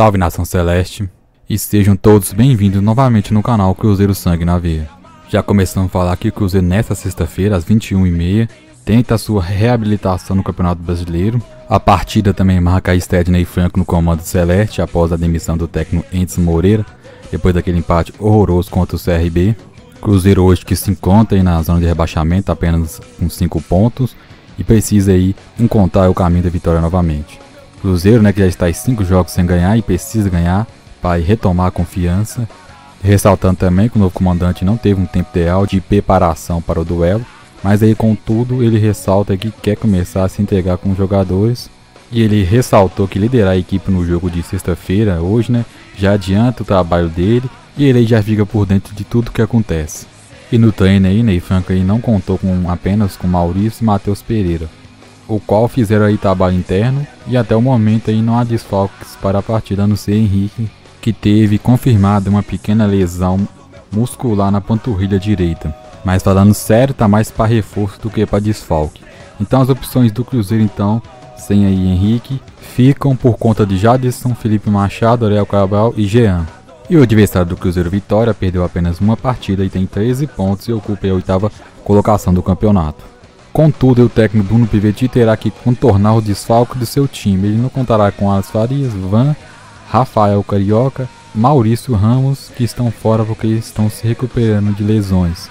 Salve Nação Celeste e sejam todos bem-vindos novamente no canal Cruzeiro Sangue na Veia. Já começamos a falar que o Cruzeiro nesta sexta-feira às 21h30 tenta sua reabilitação no Campeonato Brasileiro. A partida também marca a Stedney Franco no comando Celeste após a demissão do técnico Entes Moreira, depois daquele empate horroroso contra o CRB. Cruzeiro hoje que se encontra na zona de rebaixamento apenas com 5 pontos e precisa aí encontrar o caminho da vitória novamente. Cruzeiro, né, que já está em cinco jogos sem ganhar e precisa ganhar para retomar a confiança. Ressaltando também que o novo comandante não teve um tempo ideal de preparação para o duelo, mas aí contudo ele ressalta que quer começar a se entregar com os jogadores e ele ressaltou que liderar a equipe no jogo de sexta-feira, hoje, né, já adianta o trabalho dele e ele já fica por dentro de tudo que acontece. E no treino aí, Ney Franco aí não contou com apenas com Maurício e Matheus Pereira, o qual fizeram aí trabalho interno e até o momento aí não há desfalques para a partida a não ser Henrique, que teve confirmada uma pequena lesão muscular na panturrilha direita. Mas falando tá sério, tá mais para reforço do que para desfalque. Então as opções do Cruzeiro então, sem aí Henrique, ficam por conta de Jadson, Felipe Machado, Ariel Cabral e Jean. E o adversário do Cruzeiro Vitória perdeu apenas uma partida e tem 13 pontos e ocupa a oitava colocação do campeonato. Contudo, o técnico Bruno Pivetti terá que contornar o desfalque do seu time. Ele não contará com Alex Farias, Van, Rafael Carioca, Maurício Ramos, que estão fora porque estão se recuperando de lesões.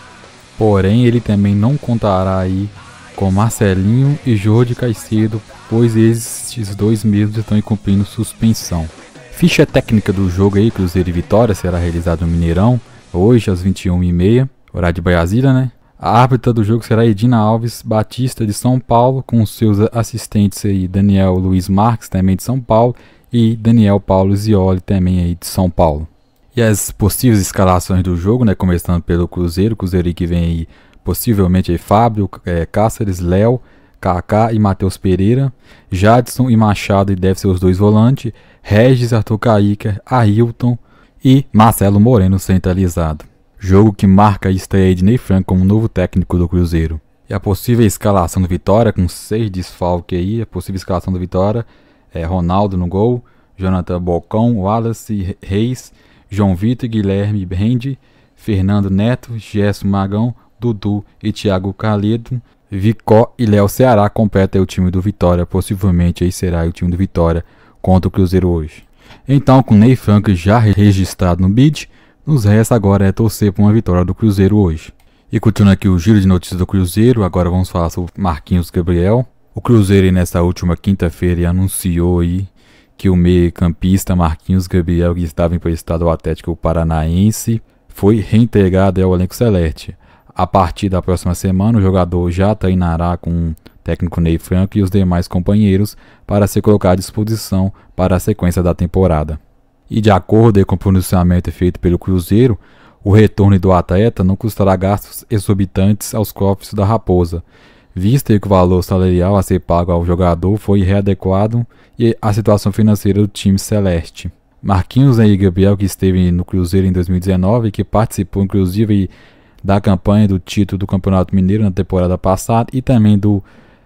Porém, ele também não contará aí com Marcelinho e Jorge Caicedo, pois esses dois mesmos estão cumprindo suspensão. Ficha técnica do jogo aí, Cruzeiro e Vitória, será realizado no Mineirão, hoje às 21h30, horário de Brasília, né? A árbitra do jogo será Edina Alves Batista, de São Paulo, com seus assistentes aí, Daniel Luiz Marques, também de São Paulo, e Daniel Paulo Zioli, também aí de São Paulo. E as possíveis escalações do jogo, né, começando pelo Cruzeiro, Cruzeiro que vem aí, possivelmente aí Fábio, é, Cáceres, Léo, Kaká e Matheus Pereira, Jadson e Machado, e deve ser os dois volantes, Regis, Arthur Caíca, Ailton e Marcelo Moreno centralizado jogo que marca a estreia de Ney Franco como novo técnico do Cruzeiro. E a possível escalação do Vitória, com seis desfalques aí, a possível escalação do Vitória é Ronaldo no gol, Jonathan Bocão, Wallace Reis, João Vitor, Guilherme Brandi, Fernando Neto, Gerson Magão, Dudu e Thiago Caledo, Vicó e Léo Ceará completam o time do Vitória, possivelmente aí será o time do Vitória contra o Cruzeiro hoje. Então, com Ney Franco já registrado no bid, nos resta agora é torcer por uma vitória do Cruzeiro hoje. E continuando aqui o giro de notícias do Cruzeiro, agora vamos falar sobre Marquinhos Gabriel. O Cruzeiro nessa última quinta-feira anunciou aí que o meio-campista Marquinhos Gabriel, que estava emprestado ao Atlético Paranaense, foi reintegrado ao elenco celeste. A partir da próxima semana, o jogador já treinará com o técnico Ney Franco e os demais companheiros para se colocar à disposição para a sequência da temporada e de acordo com o pronunciamento feito pelo Cruzeiro, o retorno do atleta não custará gastos exorbitantes aos cofres da Raposa, visto que o valor salarial a ser pago ao jogador foi readequado e a situação financeira do time celeste. Marquinhos e Gabriel, que esteve no Cruzeiro em 2019 e que participou inclusive da campanha do título do Campeonato Mineiro na temporada passada e também do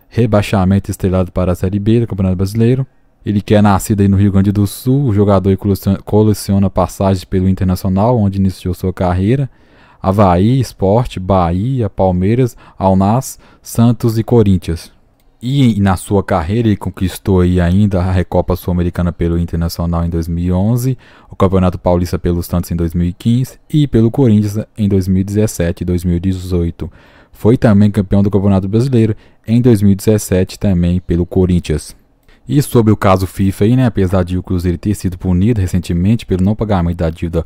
rebaixamento estrelado para a Série B do Campeonato Brasileiro, ele que é nascido aí no Rio Grande do Sul, o jogador coleciona passagens pelo Internacional, onde iniciou sua carreira. Havaí, Esporte, Bahia, Palmeiras, Alnas, Santos e Corinthians. E na sua carreira ele conquistou aí ainda a Recopa Sul-Americana pelo Internacional em 2011, o Campeonato Paulista pelo Santos em 2015 e pelo Corinthians em 2017 e 2018. Foi também campeão do Campeonato Brasileiro em 2017 também pelo Corinthians. E sobre o caso FIFA aí, né, apesar de o Cruzeiro ter sido punido recentemente pelo não pagamento da dívida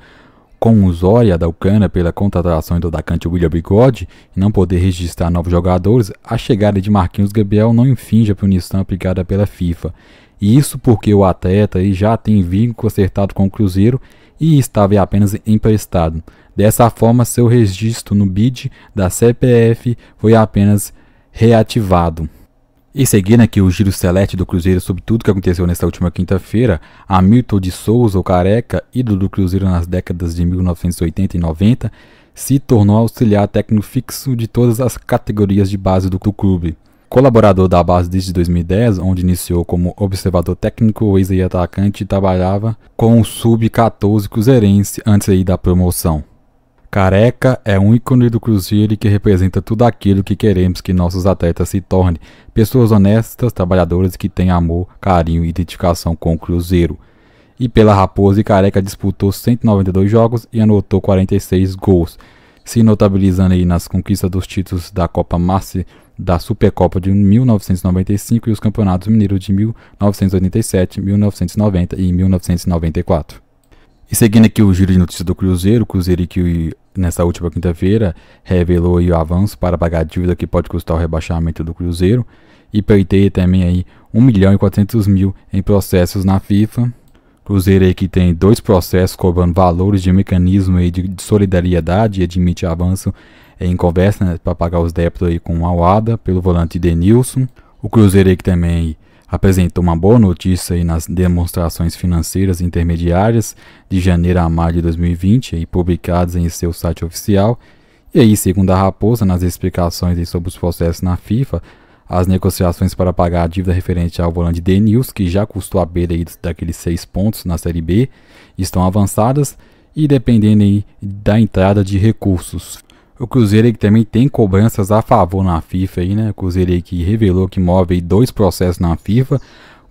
conusória da Ucrânia pela contratação do atacante William Bigode e não poder registrar novos jogadores, a chegada de Marquinhos Gabriel não infringe a punição aplicada pela FIFA. E isso porque o atleta aí já tem vínculo acertado com o Cruzeiro e estava apenas emprestado. Dessa forma, seu registro no BID da CPF foi apenas reativado. E seguindo aqui o giro celeste do Cruzeiro sobre tudo que aconteceu nesta última quinta-feira, Hamilton de Souza, o careca, ídolo do Cruzeiro nas décadas de 1980 e 90, se tornou auxiliar técnico fixo de todas as categorias de base do clube. Colaborador da base desde 2010, onde iniciou como observador técnico, o ex-atacante trabalhava com o sub-14 cruzeirense antes aí da promoção. Careca é um ícone do Cruzeiro e que representa tudo aquilo que queremos que nossos atletas se tornem. Pessoas honestas, trabalhadoras que têm amor, carinho e dedicação com o Cruzeiro. E pela Raposa, Careca disputou 192 jogos e anotou 46 gols, se notabilizando aí nas conquistas dos títulos da Copa Marce, da Supercopa de 1995 e os Campeonatos Mineiros de 1987, 1990 e 1994. E seguindo aqui o giro de notícias do Cruzeiro, o Cruzeiro que nessa última quinta-feira revelou o avanço para pagar a dívida que pode custar o rebaixamento do Cruzeiro e pleiteia também aí 1 milhão e 400 mil em processos na FIFA. Cruzeiro aí que tem dois processos cobrando valores de mecanismo aí de solidariedade e admite avanço em conversa né, para pagar os débitos aí com a UADA pelo volante Denilson. O Cruzeiro aí que também apresentou uma boa notícia aí nas demonstrações financeiras intermediárias de janeiro a maio de 2020 e publicadas em seu site oficial. E aí, segundo a Raposa, nas explicações sobre os processos na FIFA, as negociações para pagar a dívida referente ao volante News, que já custou a beira aí daqueles seis pontos na Série B, estão avançadas e dependendo da entrada de recursos. O Cruzeiro que também tem cobranças a favor na FIFA aí, né? O Cruzeiro que revelou que move dois processos na FIFA,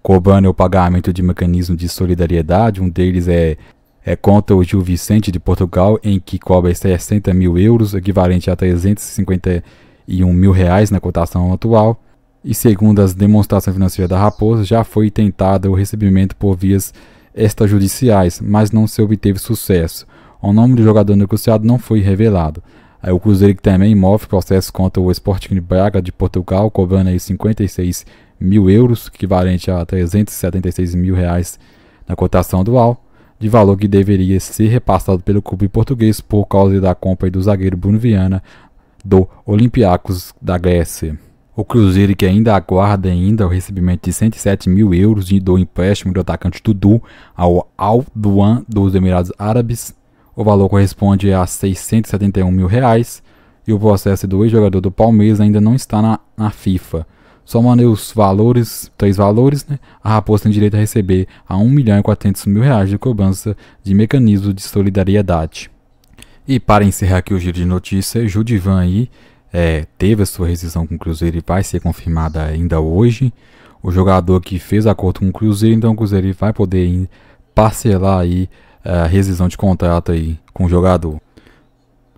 cobrando o pagamento de mecanismo de solidariedade. Um deles é, é contra o Gil Vicente de Portugal, em que cobra 60 mil euros, equivalente a 351 mil reais na cotação atual. E segundo as demonstrações financeiras da Raposa, já foi tentado o recebimento por vias extrajudiciais, mas não se obteve sucesso. O nome do jogador negociado não foi revelado. Aí o Cruzeiro que também move processo contra o Sporting de Braga de Portugal, cobrando aí 56 mil euros, equivalente a 376 mil reais na cotação dual, de valor que deveria ser repassado pelo clube português por causa da compra do zagueiro Bruno Viana do Olympiacos da Grécia. O Cruzeiro que ainda aguarda ainda o recebimento de 107 mil euros do empréstimo do atacante Dudu ao Al Duan dos Emirados Árabes o valor corresponde a 671 mil reais e o processo do ex-jogador do Palmeiras ainda não está na, na FIFA. Somando os valores, três valores, né, a Raposa tem direito a receber a 1 milhão e 400 mil reais de cobrança de mecanismo de solidariedade. E para encerrar aqui o giro de notícias, Judivan aí é, teve a sua rescisão com o Cruzeiro e vai ser confirmada ainda hoje. O jogador que fez acordo com o Cruzeiro, então o Cruzeiro vai poder parcelar aí é, a rescisão de contrato aí com o jogador.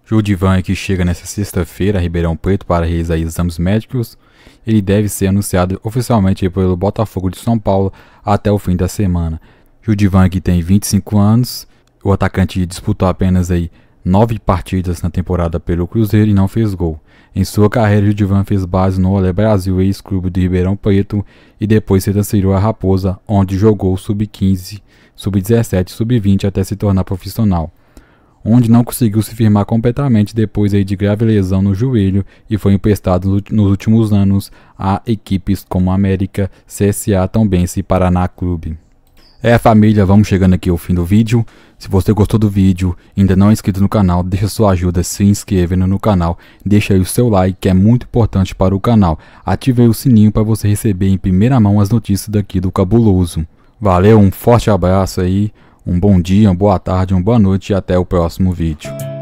Judivan que chega nesta sexta-feira a Ribeirão Preto para realizar exames médicos. Ele deve ser anunciado oficialmente pelo Botafogo de São Paulo até o fim da semana. Judivan que tem 25 anos, o atacante disputou apenas aí nove partidas na temporada pelo Cruzeiro e não fez gol. Em sua carreira, Judivan fez base no Olé Brasil, ex-clube de Ribeirão Preto, e depois se transferiu à Raposa, onde jogou sub-15 sub-17 sub-20 até se tornar profissional, onde não conseguiu se firmar completamente depois de grave lesão no joelho e foi emprestado nos últimos anos a equipes como América, CSA, Tombense e Paraná Clube. É família, vamos chegando aqui ao fim do vídeo. Se você gostou do vídeo e ainda não é inscrito no canal, deixa sua ajuda se inscrevendo no canal, deixa aí o seu like que é muito importante para o canal. Ative aí o sininho para você receber em primeira mão as notícias daqui do Cabuloso. Valeu, um forte abraço aí, um bom dia, uma boa tarde, uma boa noite e até o próximo vídeo.